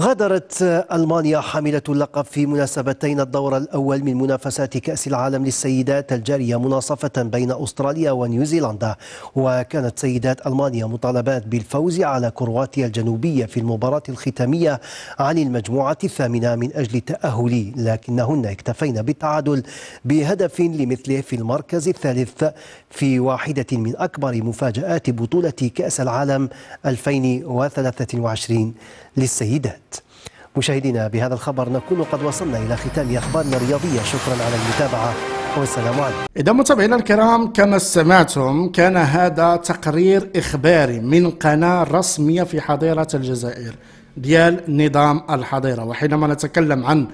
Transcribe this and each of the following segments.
غادرت ألمانيا حاملة اللقب في مناسبتين الدور الأول من منافسات كأس العالم للسيدات الجارية مناصفة بين أستراليا ونيوزيلندا وكانت سيدات ألمانيا مطالبات بالفوز على كرواتيا الجنوبية في المباراة الختامية عن المجموعة الثامنة من أجل التأهل لكنهن اكتفين بالتعادل بهدف لمثله في المركز الثالث في واحدة من أكبر مفاجآت بطولة كأس العالم 2023 للسيدات مشاهدينا بهذا الخبر نكون قد وصلنا إلى ختام أخبارنا الرياضية شكرا على المتابعة والسلام عليكم إذا متابعينا الكرام كما سمعتم كان هذا تقرير إخباري من قناة رسمية في حضيرة الجزائر ديال نظام الحضيرة وحينما نتكلم عن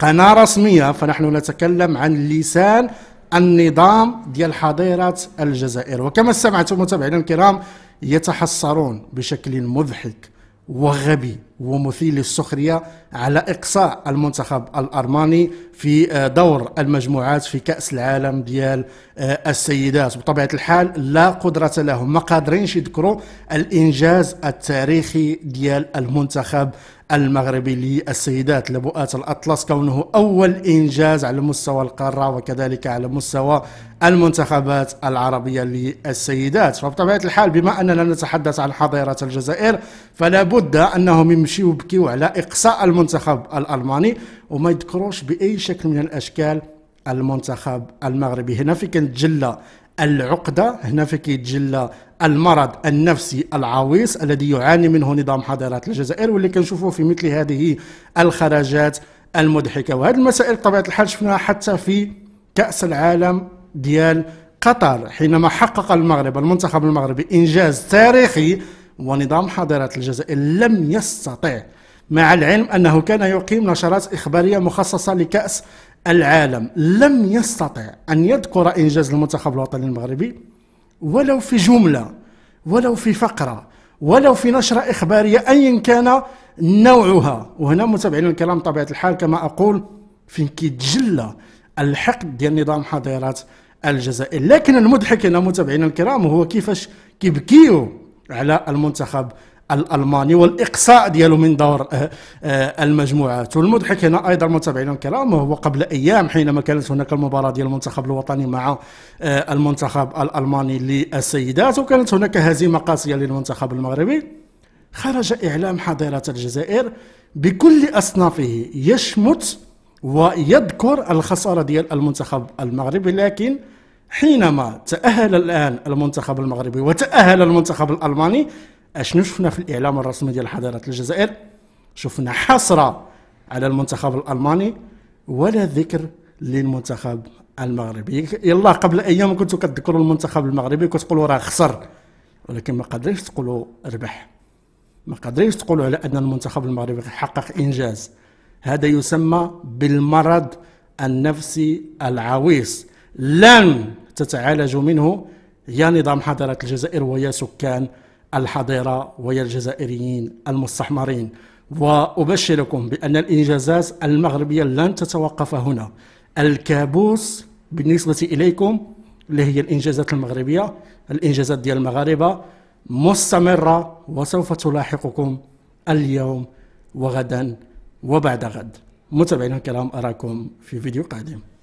قناة رسمية فنحن نتكلم عن لسان النظام ديال حضيرة الجزائر وكما سمعتم متابعينا الكرام يتحصرون بشكل مضحك وغبي ومثير للسخريه على اقصاء المنتخب الارماني في آه، دور المجموعات في كاس العالم ديال آه، السيدات بطبيعه الحال لا قدره لهم ما قادرينش يذكروا الانجاز التاريخي ديال المنتخب المغربي للسيدات لبؤات الأطلس كونه أول إنجاز على مستوى القارة وكذلك على مستوى المنتخبات العربية للسيدات فبطبيعة الحال بما أننا نتحدث عن حظيرة الجزائر فلا بد أنهم يمشيوا بكيو على إقصاء المنتخب الألماني وما يذكروش بأي شكل من الأشكال المنتخب المغربي هنا في كنت جلة العقدة هنا كيتجلى المرض النفسي العويص الذي يعاني منه نظام حضارات الجزائر واللي كنشوفوه في مثل هذه الخرجات المضحكة وهذه المسائل بطبيعة الحال شفناها حتى في كأس العالم ديال قطر حينما حقق المغرب المنتخب المغربي إنجاز تاريخي ونظام حضارات الجزائر لم يستطع مع العلم أنه كان يقيم نشرات إخبارية مخصصة لكأس العالم لم يستطع أن يذكر إنجاز المنتخب الوطني المغربي ولو في جملة ولو في فقرة ولو في نشرة إخبارية أيا كان نوعها وهنا متابعينا الكرام طبيعة الحال كما أقول فين كيتجلى الحقد ديال نظام حضيرات الجزائر لكن المضحك هنا متابعينا الكرام هو كيفاش كيبكيو على المنتخب الالماني والاقصاء ديالو من دور آه، آه، المجموعات والمضحك هنا ايضا متابعينا الكرام هو قبل ايام حينما كانت هناك المباراه ديال المنتخب الوطني مع آه، المنتخب الالماني للسيدات وكانت هناك هزيمه قاسيه للمنتخب المغربي خرج اعلام حضيره الجزائر بكل اصنافه يشمت ويذكر الخساره ديال المنتخب المغربي لكن حينما تاهل الان المنتخب المغربي وتاهل المنتخب الالماني اشنو شفنا في الاعلام الرسمي ديال حضاره الجزائر شفنا حسره على المنتخب الالماني ولا ذكر للمنتخب المغربي يلا قبل ايام كنتوا كتذكروا المنتخب المغربي كتقولوا راه خسر ولكن ما قدريش تقولوا ربح ما قدريش تقولوا على ان المنتخب المغربي حقق انجاز هذا يسمى بالمرض النفسي العويص لن تتعالج منه يا نظام حضاره الجزائر ويا سكان الحضيرة ويا الجزائريين المستحمرين وأبشركم بأن الإنجازات المغربية لن تتوقف هنا الكابوس بالنسبة إليكم اللي هي الإنجازات المغربية الإنجازات ديال المغاربة مستمرة وسوف تلاحقكم اليوم وغدا وبعد غد متابعينا الكرام أراكم في فيديو قادم